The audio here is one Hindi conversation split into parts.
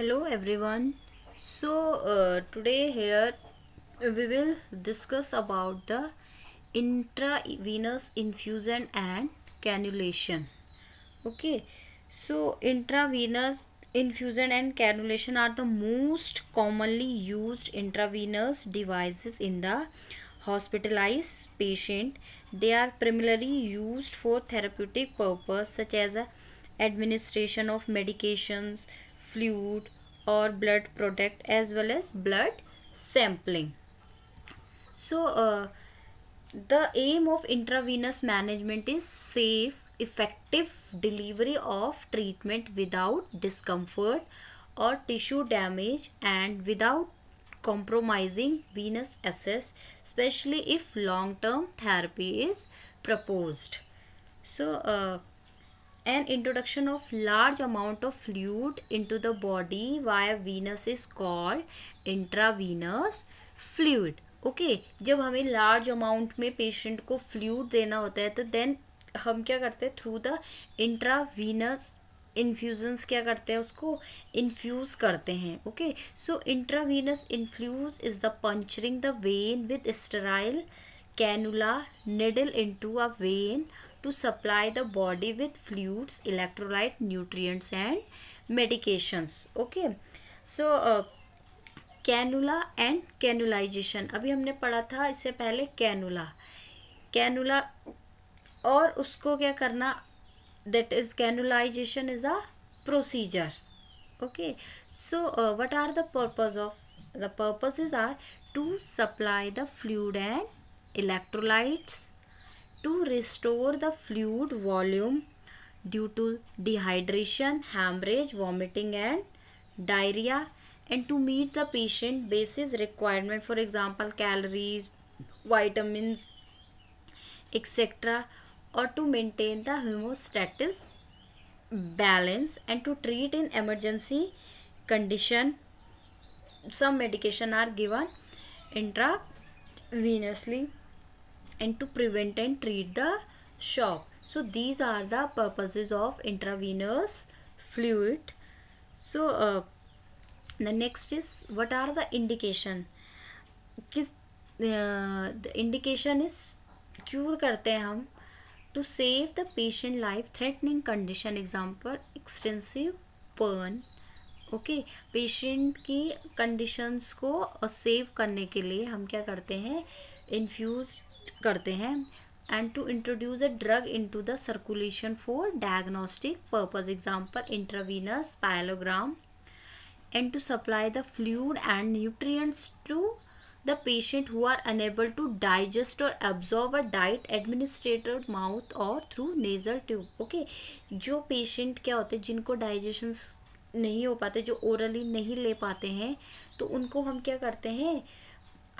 hello everyone so uh, today here we will discuss about the intravenous infusion and cannulation okay so intravenous infusion and cannulation are the most commonly used intravenous devices in the hospitalized patient they are primarily used for therapeutic purpose such as administration of medications fluid or blood product as well as blood sampling. So uh, the aim of intravenous management is safe, effective delivery of treatment without discomfort or tissue damage and without compromising venous access especially if long-term therapy is proposed. So uh, introduction of large amount of fluid fluid into the body via venous is called intravenous fluid okay जब हमें लार्ज अमाउंट में पेशेंट को फ्लूड देना होता है तो देन हम क्या करते हैं थ्रू द इंट्रावीनस इन्फ्यूजन्स क्या करते हैं उसको इन्फ्यूज़ करते हैं okay so intravenous infuse is the puncturing the vein with sterile cannula needle into a vein to supply the body with fluids electrolyte nutrients and medications okay so cannula and cannulization अभी हमने पढ़ा था इससे पहले कैनुला कैनुला और उसको क्या करना that is cannulization is a procedure okay so what are the purpose of the purpose is are to supply the fluid and electrolytes to restore the fluid volume due to dehydration, hemorrhage, vomiting and diarrhea and to meet the patient basis requirement for example calories, vitamins etc or to maintain the hemostasis balance and to treat in emergency condition some medication are given intravenously and to prevent and treat the shock. So these are the purposes of intravenous fluid. So uh, the next is what are the indication? kis uh, the indication is cure karte hain hum to save the patient life threatening condition example extensive burn okay patient की कंडीशंस को सेव करने के लिए हम क्या करते हैं इन्फ्यूज़ करते हैं and to introduce a drug into the circulation for diagnostic purpose example intravenous pyelogram and to supply the fluid and nutrients to the patient who are unable to digest or absorb a diet administered mouth or through nasal tube okay जो पेशेंट क्या होते हैं जिनको डाइजेशन नहीं हो पाते जो ओरली नहीं ले पाते हैं तो उनको हम क्या करते हैं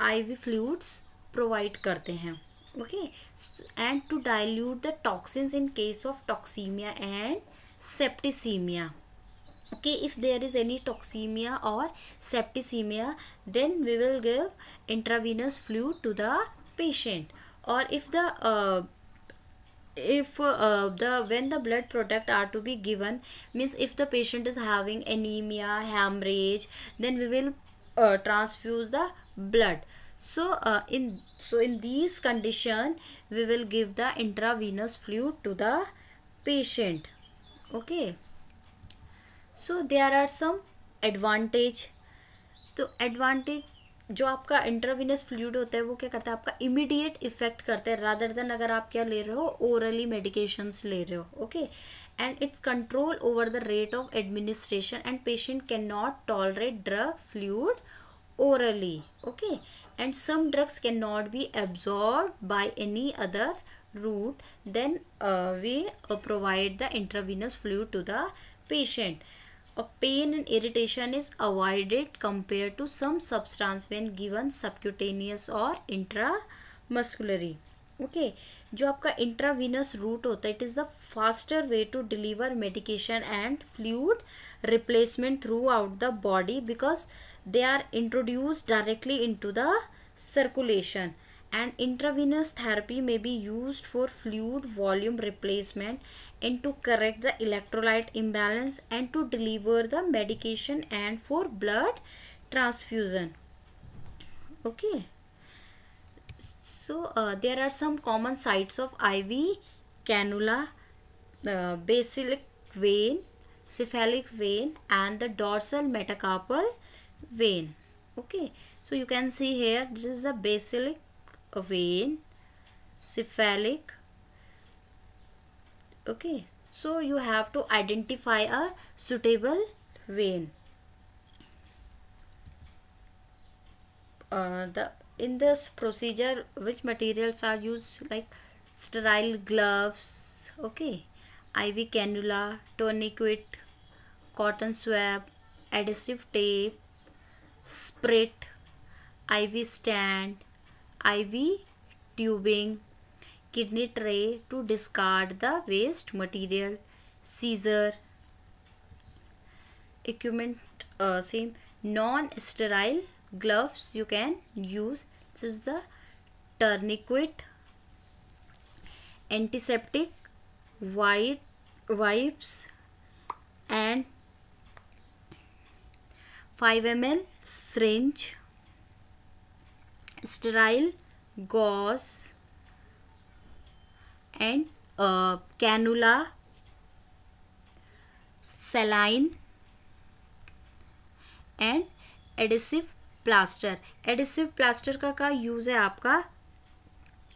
आई वी फ्लूड्स प्रोवाइड करते हैं okay and to dilute the toxins in case of toxemia and septicemia okay if there is any toxemia or septicemia then we will give intravenous flu to the patient or if the if uh, the when the blood product are to be given means if the patient is having anemia hemorrhage then we will uh, transfuse the blood so uh, in so in these condition we will give the intravenous fluid to the patient okay so there are some advantage तो एडवांटेज जो आपका इंट्रावीनस फ्लूड होता है वो क्या करता है आपका इमीडिएट इफेक्ट करता है रादर देन अगर आप क्या ले रहे हो ओरली मेडिकेशंस ले रहे हो okay and it's control over the rate of administration and patient can not tolerate drug fluid orally okay and some drugs cannot be absorbed by any other route then uh, we uh, provide the intravenous fluid to the patient uh, pain and irritation is avoided compared to some substance when given subcutaneous or intramuscularly okay okay. jo aapka intravenous route hota it is the faster way to deliver medication and fluid replacement throughout the body because they are introduced directly into the circulation and intravenous therapy may be used for fluid volume replacement and to correct the electrolyte imbalance and to deliver the medication and for blood transfusion okay so uh, there are some common sites of iv cannula uh, basilic vein cephalic vein and the dorsal metacarpal vein okay so you can see here this is a basilic vein cephalic okay so you have to identify a suitable vein uh, the in this procedure which materials are used like sterile gloves okay IV cannula tourniquet cotton swab adhesive tape sprit, IV stand, IV tubing, kidney tray to discard the waste material, scissor, equipment uh, same, non-sterile gloves you can use. This is the tourniquet, antiseptic, white wipes and five M L sterile gauze gauze and uh, cannula saline and adhesive plaster adhesive plaster का क्या यूज़ है आपका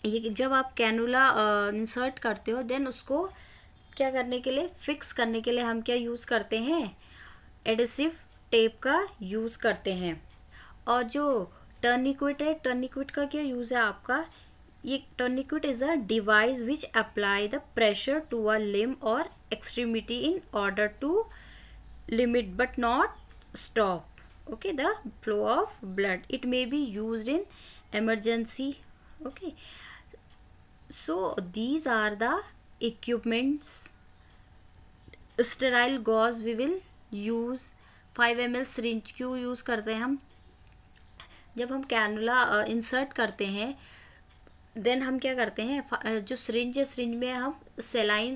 ये जब आप कैनुला इंसर्ट uh, करते हो देन उसको क्या करने के लिए फिक्स करने के लिए हम क्या यूज़ करते हैं एडिसिव टेप का यूज़ करते हैं और जो टर्निक्विट है टर्निक्विट का क्या यूज़ है आपका ये tourniquet is a device which apply the pressure to a limb or extremity in order to limit but not stop okay the flow of blood it may be use in emergency okay so these are the equipments sterile gauze we will use five M L syringe क्यों यूज़ करते हैं हम जब हम कैनुला इंसर्ट करते हैं देन हम क्या करते हैं जो सरिंज है सरिंज में हम सेलाइन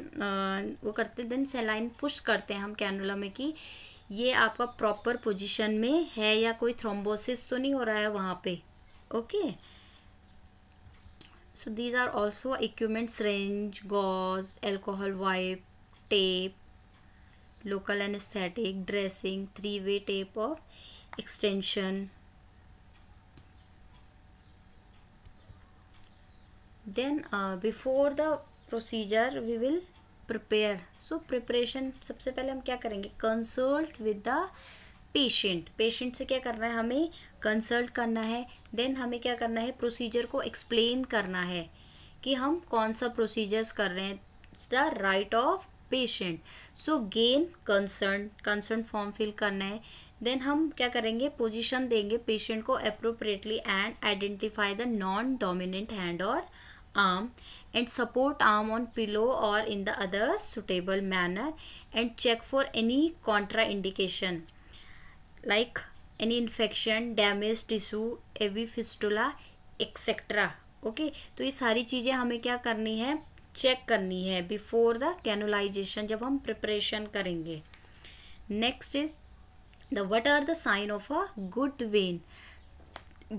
वो करते हैं देन सेलाइन पुश करते हैं हम कैनुला में कि ये आपका प्रॉपर पोजीशन में है या कोई थ्रोम्बोसिस तो नहीं हो रहा है वहाँ पे okay so these are also equipments range gauze alcohol wipe tape local anesthetic, dressing, three-way tape of extension. Then uh, before the procedure we will prepare. So preparation सबसे पहले हम क्या करेंगे Consult with the patient patient से क्या करना है हमें कंसल्ट करना है देन हमें क्या करना है प्रोसीजर को एक्सप्लेन करना है कि हम कौन सा प्रोसीजर्स कर रहे हैं the right of patient so gain consent consent form fill करना है देन हम क्या करेंगे पोजीशन देंगे पेशेंट को appropriately and identify the non dominant hand or arm and support arm on pillow or in the other suitable manner and check for any contraindication like any infection damaged tissue heavy fistula etc okay okay, तो ये सारी चीज़ें हमें क्या करनी है चेक करनी है बिफोर द कैनुलाइजेशन जब हम प्रिपरेशन करेंगे next is the what are the sign of a good vein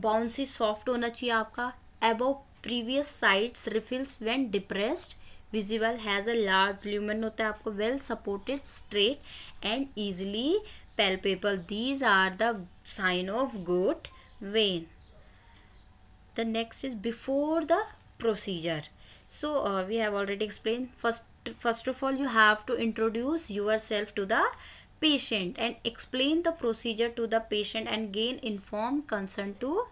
bouncy soft होना चाहिए आपका above previous sites refills vein depressed visible has a large lumen होता है आपको well supported straight and easily palpable these are the sign of good vein the next is before the procedure so uh, we have already explained first first of all you have to introduce yourself to the patient and explain the procedure to the patient and gain informed consent to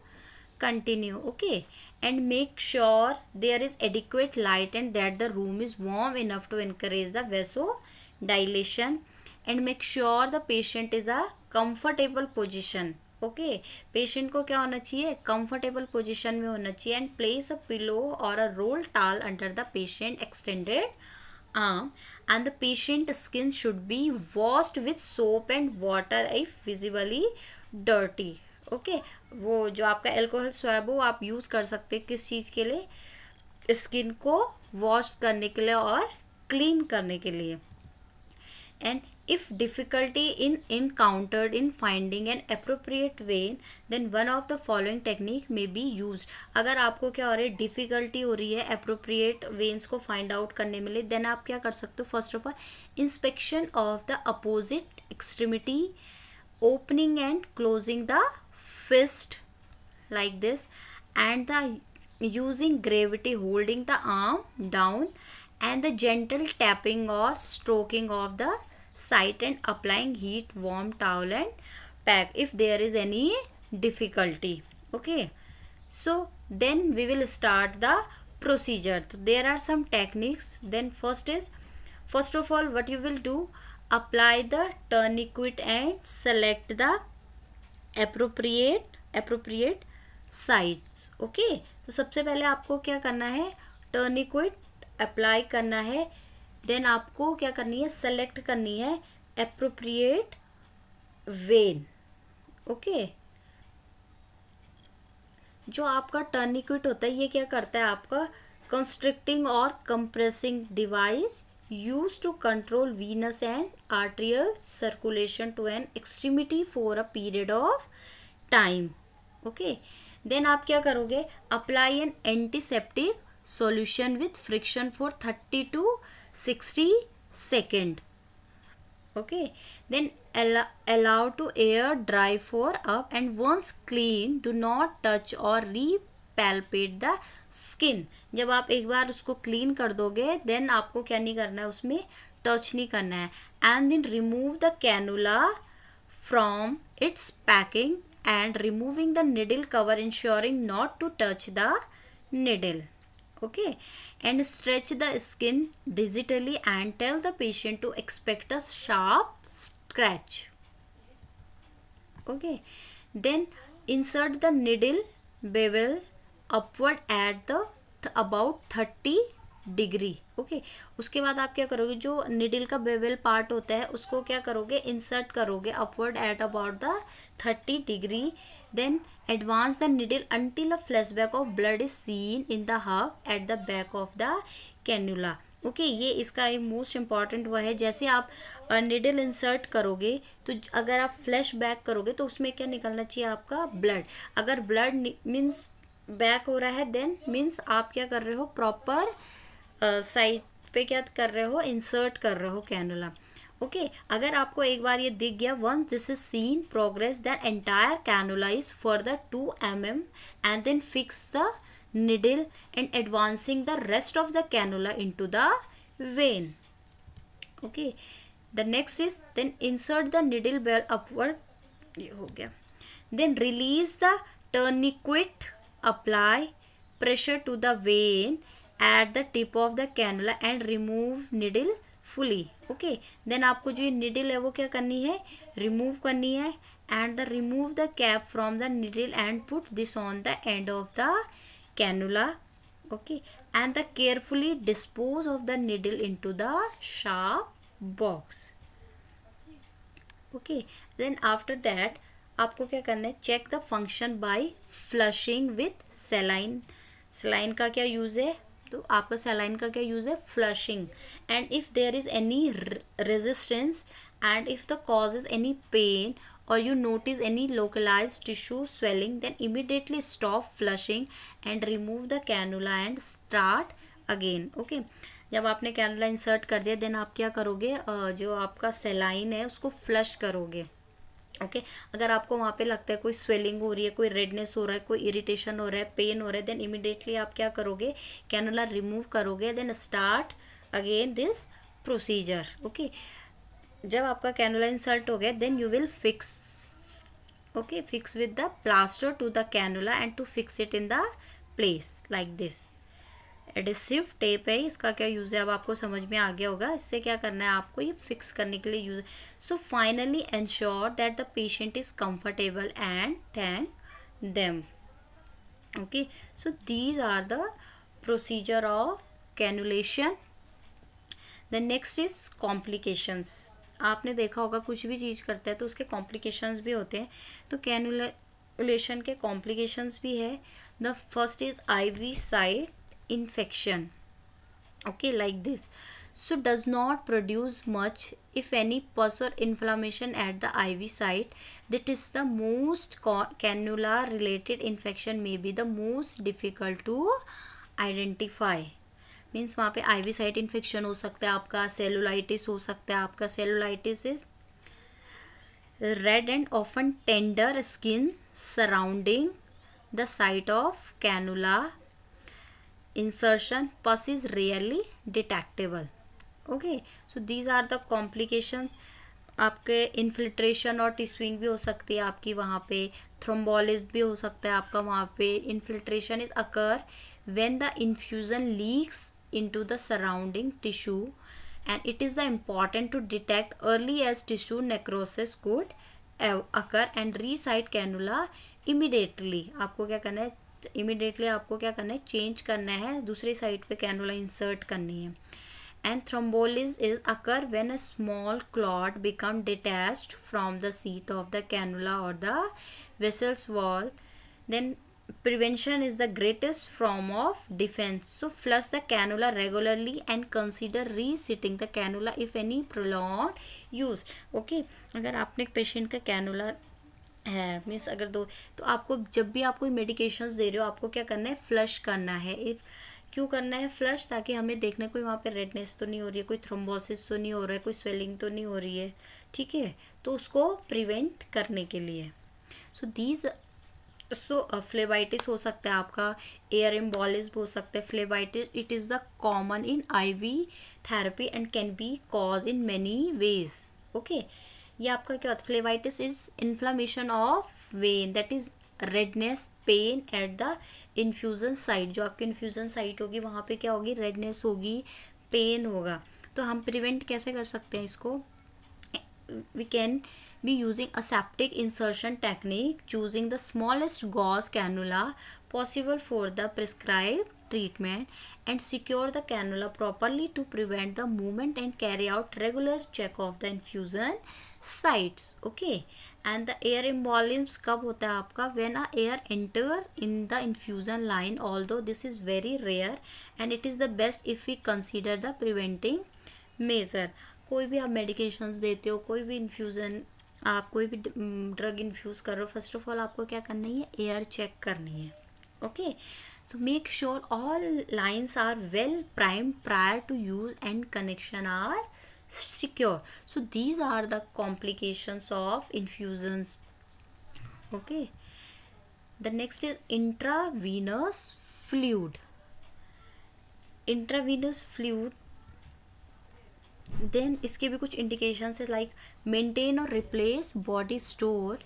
continue okay and make sure there is adequate light and that the room is warm enough to encourage the vasodilation and make sure the patient is a comfortable position okay patient को क्या होना चाहिए कंफर्टेबल पोजीशन में होना चाहिए and place a pillow or a roll towel under the patient extended arm and the patient skin should be washed with soap and water if visibly dirty okay वो जो आपका एल्कोहल स्वैब हो आप यूज़ कर सकते हैं किस चीज़ के लिए स्किन को वॉश करने के लिए और क्लीन करने के लिए and if difficulty in encountered in finding an appropriate way then one of the following technique may be used अगर आपको क्या हो रहा है difficulty हो रही है appropriate veins को find out करने में then आप क्या कर सकते हो first of all inspection of the opposite extremity opening and closing the fist like this and the using gravity holding the arm down and the gentle tapping or stroking of the site and applying heat warm towel and pack if there is any difficulty okay so then we will start the procedure so there are some techniques then first is first of all what you will do apply the tourniquet and select the appropriate appropriate sites okay तो सबसे पहले आपको क्या करना है टर्निक्विट अप्लाई करना है देन आपको क्या करनी है सेलेक्ट करनी है अप्रोप्रिएट वेन ओके जो आपका टर्निक्विट होता है ये क्या करता है आपका constricting or compressing device use to control venous and arterial circulation to an extremity for a period of time okay then आप क्या करोगे apply an antiseptic solution with friction for thirty to sixty okay then allow, allow to air dry for up and once clean do not touch or repalpate the skin जब आप एक बार उसको क्लीन कर दोगे देन आपको क्या नहीं करना है उसमें टच नहीं करना है and then remove the cannula from its packing and removing the needle cover ensuring not to touch the needle okay and stretch the skin digitally and tell the patient to expect a sharp scratch okay then insert the needle bevel upward at the th about 30 degree okay उसके बाद आप क्या करोगे जो निडिल का बेवेल पार्ट होता है उसको क्या करोगे इंसर्ट करोगे upward at about the thirty degree then advance the needle until a flashback of blood is seen in the hub at the back of the cannula okay okay, ये इसका एक मोस्ट इम्पॉर्टेंट वह है जैसे आप निडल इंसर्ट करोगे तो अगर आप फ्लैश बैक करोगे तो उसमें क्या निकलना चाहिए आपका ब्लड अगर ब्लड मीन्स बैक हो रहा है देन मीन्स आप क्या कर रहे हो प्रॉपर साइड पे क्या कर रहे हो इंसर्ट कर रहे हो कैनोला ओके okay, अगर आपको एक बार ये दिख गया once this is seen progress then entire cannula is further two M M and then fix the needle and advancing the rest of the cannula into the vein okay the next is then insert the needle bevel upward ये हो गया then release the tourniquet apply pressure to the vein at the tip of the cannula and remove needle fully okay then आपको जो ये निडिल है वो क्या करनी है रिमूव करनी है and the remove the cap from the needle and put this on the end of the cannula and the carefully dispose of the needle into the sharp box okay then after that आपको क्या करना है check the function by flushing with saline saline का क्या यूज़ है तो आपका सेलाइन का क्या यूज़ है flushing and if there is any resistance and if the cause is any pain or you notice any localize tissue swelling then immediately stop flushing and remove the cannula and start again okay जब आपने कैनुला इंसर्ट कर दिया देन आप क्या करोगे जो आपका सेलाइन है उसको फ्लश करोगे ओके okay? अगर आपको वहाँ पे लगता है कोई स्वेलिंग हो रही है कोई रेडनेस हो रहा है कोई इरिटेशन हो रहा है पेन हो रहा है देन इमिडिएटली आप क्या करोगे कैनोला रिमूव करोगे then start again this procedure okay जब आपका कैनोला इंसल्ट हो गया then you will fix okay fix with the plaster to the cannula and to fix it in the place like this adhesive tape है इसका क्या यूज़ है अब आपको समझ में आ गया होगा इससे क्या करना है आपको ये फिक्स करने के लिए use so finally ensure that the patient is comfortable and thank them okay so these are the procedure of cannulation the next is complications आपने देखा होगा कुछ भी चीज़ करता है तो उसके कॉम्प्लिकेशंस भी होते हैं तो कैनुलेशन के कॉम्प्लिकेशंस भी है the first is IV site infection okay like this so does not produce much if any pus or inflammation at the iv site that is the most cannula related infection may be the most difficult to identify means वहाँ पे आईवी साइट इन्फेक्शन हो सकता है आपका सेलुलाइटिस हो सकता है आपका cellulitis is red and often tender skin surrounding the site of cannula insertion pus is rarely detectable okay so these are the complications आपके इन्फिल्ट्रेशन और टिस्विंग भी हो सकती है आपकी वहाँ पे थ्रोम्बोलिस भी हो सकता है आपका वहाँ पे infiltration is occur when the infusion leaks into the surrounding tissue and it is the important to detect early as tissue necrosis could occur and resite cannula immediately आपको क्या करना है तो इमिडिएटली आपको क्या करना है चेंज करना है दूसरी साइड पे कैनुला इंसर्ट करनी है and thrombolysis is occur when a small clot become detached from the sheath of the cannula or the vessels wall then prevention is the greatest form of defense so flush the cannula regularly and consider resitting the cannula if any prolonged use okay अगर आपने एक पेशेंट का कैनुला है मीन्स अगर दो तो आपको जब भी आप कोई मेडिकेशंस दे रहे हो आपको क्या करना है फ्लश करना है इफ़ क्यों करना है फ्लश ताकि हमें देखना कोई वहाँ पे रेडनेस तो नहीं हो रही है कोई थ्रोम्बोसिस तो नहीं हो रहा है कोई स्वेलिंग तो नहीं हो रही है ठीक है तो उसको प्रिवेंट करने के लिए सो दीज सो फ्लेबाइटिस हो सकता है आपका एयर एम्बॉलिज हो सकता है phlebitis it is the common in IV therapy and can be caused in many ways okay या आपका क्या होता है phlebitis is inflammation of vein that is redness pain at the infusion site जो आपकी इन्फ्यूज़न साइट होगी वहाँ पे क्या होगी रेडनेस होगी पेन होगा तो हम प्रिवेंट कैसे कर सकते हैं इसको we can be using aseptic insertion technique choosing the smallest gauge cannula possible for the prescribe treatment and secure the cannula properly to prevent the movement and carry out regular check of the infusion sites okay and the air embolisms kab hota hai aapka when a air enter in the infusion line although this is very rare and it is the best if we consider the preventing measure कोई भी आप मेडिकेशंस देते हो कोई भी इन्फ्यूज़न आप कोई भी ड्रग इन्फ्यूज़ कर रहे हो फर्स्ट ऑफ ऑल आपको क्या करना है एयर चेक करनी है okay okay? So make sure all lines are well primed prior to use and connection are secure. So these are the complications of infusions. Okay. The next is intravenous fluid. Intravenous fluid then इसके भी कुछ indications is like maintain or replace body store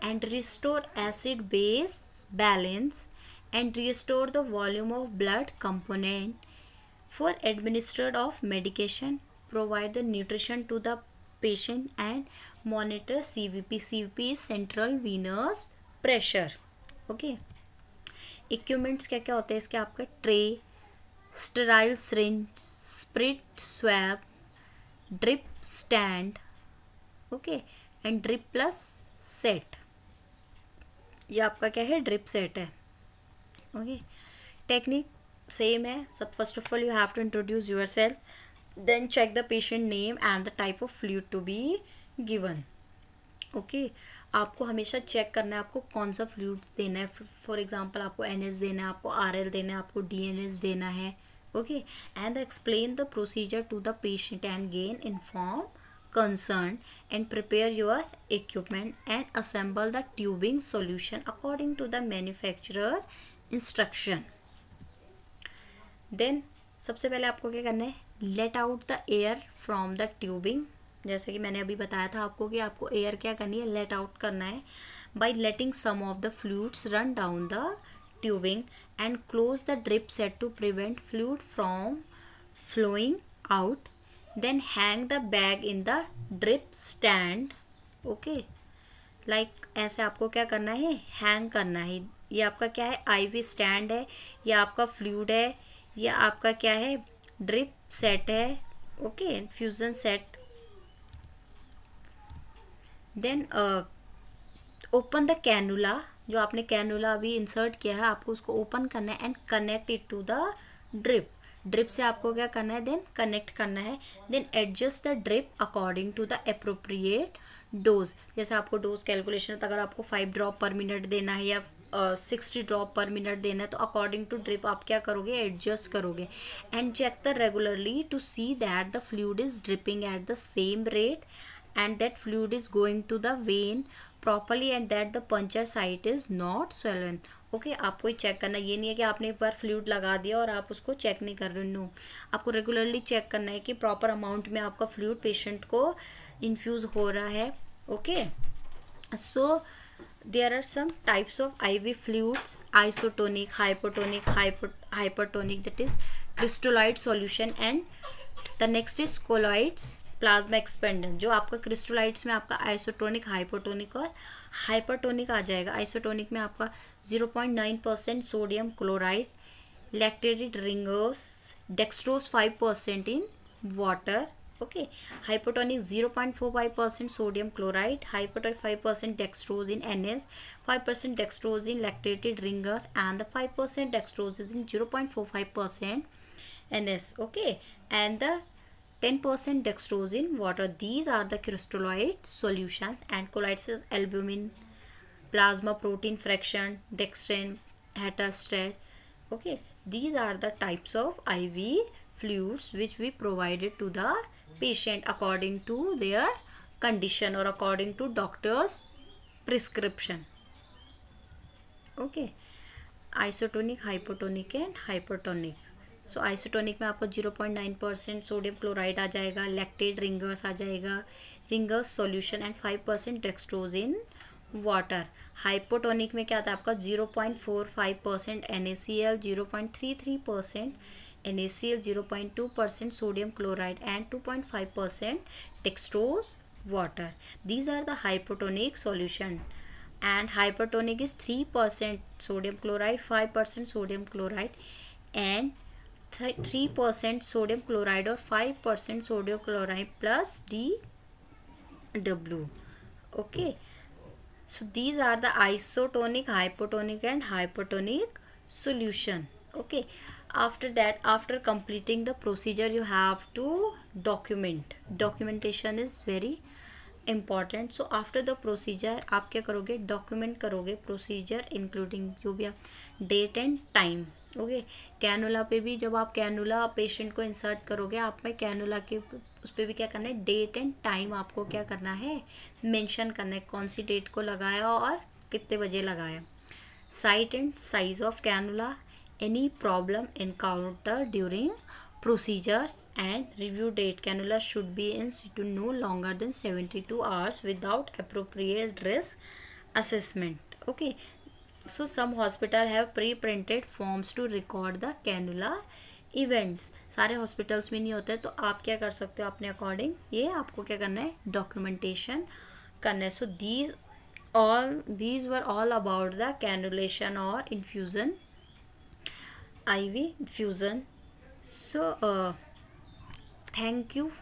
and restore acid base balance. and restore the volume of blood component for administered of medication provide the nutrition to the patient and monitor cvp cvp central venous pressure okay equipments kya kya hote hai iske aapka tray sterile syringe spirit swab drip stand okay and drip plus set ये आपका क्या है ड्रिप सेट है ओके टेक्निक सेम है सब first of all you have to introduce yourself then check the patient name and the type of fluid to be given okay आपको हमेशा चेक करना है आपको कौन सा फ्लूड देना है फॉर एग्जाम्पल आपको एन एस देना है आपको आर एल देना है आपको डी एन एस देना है okay and explain the procedure to the patient and gain inform consent and prepare your equipment and assemble the tubing solution according to the manufacturer instruction then सबसे पहले आपको क्या करना है let out the air from the tubing जैसे कि मैंने अभी बताया था आपको कि आपको एयर क्या करनी है लेट आउट करना है by letting some of the fluids run down the tubing and close the drip set to prevent fluid from flowing out then hang the bag in the drip stand okay like ऐसे आपको क्या करना है हैंग करना है ये आपका क्या है आईवी स्टैंड है या आपका फ्लूड है या आपका क्या है ड्रिप सेट है okay infusion set then open the cannula जो आपने कैनुला अभी इंसर्ट किया है आपको उसको ओपन करना है and connect it to the drip drip से आपको क्या करना है देन कनेक्ट करना है then adjust the drip according to the appropriate dose जैसे आपको डोज कैलकुलेशन अगर आपको फाइव ड्रॉप पर मिनट देना है या सिक्सटी ड्रॉप पर मिनट देना है तो अकॉर्डिंग टू ड्रिप आप क्या करोगे एडजस्ट करोगे and check the regularly to see that the fluid is dripping at the same rate and that fluid is going to the vein properly and that the puncture site is not swollen okay okay, आपको ही चेक करना ये नहीं है कि आपने एक बार फ्लूड लगा दिया और आप उसको चेक नहीं कर रहे नो आपको रेगुलरली चेक करना है कि प्रॉपर अमाउंट में आपका फ्लूड पेशेंट को इन्फ्यूज़ हो रहा है okay okay? So so, there are some types of IV fluids isotonic hypotonic hyper, hypertonic that is crystalloid solution and the next is colloids plasma expander जो आपका क्रिस्टलाइट्स में आपका आइसोटोनिक हाइपोटोनिक और हाइपरटोनिक आ जाएगा आइसोटोनिक में आपका zero point nine percent sodium chloride lactated Ringer's dextrose five percent in water okay hypotonic 0.45% sodium chloride hypotonic 5% dextrose in NS 5% dextrose in lactated ringers and the 5% dextrose is in 0.45% NS okay and the 10% dextrose in water these are the crystalloid solutions and is albumin plasma protein fraction dextrin heterostretch okay these are the types of IV fluids which we provided to the patient according to their condition or according to doctor's prescription okay isotonic hypotonic and hypertonic so so, isotonic में आपको zero point nine percent sodium chloride आ जाएगा लैक्टेड रिंगर्स आ जाएगा Ringer's solution and five percent dextrose in water hypotonic में क्या आता है आपका zero point four five percent N A C L zero point three three percent NaCl 0.2% sodium chloride and 2.5% dextrose water. These are the hypertonic solution and hypertonic is 3% sodium chloride, 5% sodium chloride and 3% sodium chloride or 5% sodium chloride plus DW. Okay. So these are the isotonic, hypotonic and hypertonic solution. Okay. after that after completing the procedure you have to document documentation is very important so after the procedure आप क्या करोगे डॉक्यूमेंट करोगे प्रोसीजर इंक्लूडिंग जो भी आप date and time okay cannula पे भी जब आप कैनुला पेशेंट को इंसर्ट करोगे आप में कैनुला के उस पर भी क्या करना है डेट एंड टाइम आपको क्या करना है मेंशन करना है कौन सी डेट को लगाया और कितने बजे लगाया site and size of cannula any problem encountered during procedures and review date cannula should be in situ no longer than 72 hours without appropriate risk assessment okay so some hospital have pre-printed forms to record the cannula events सारे हॉस्पिटल्स में नहीं होते तो आप क्या कर सकते हो अपने अकॉर्डिंग ये आपको क्या करना है डॉक्यूमेंटेशन करना है so these all these were all about the cannulation और infusion IV infusion. So, uh, thank you.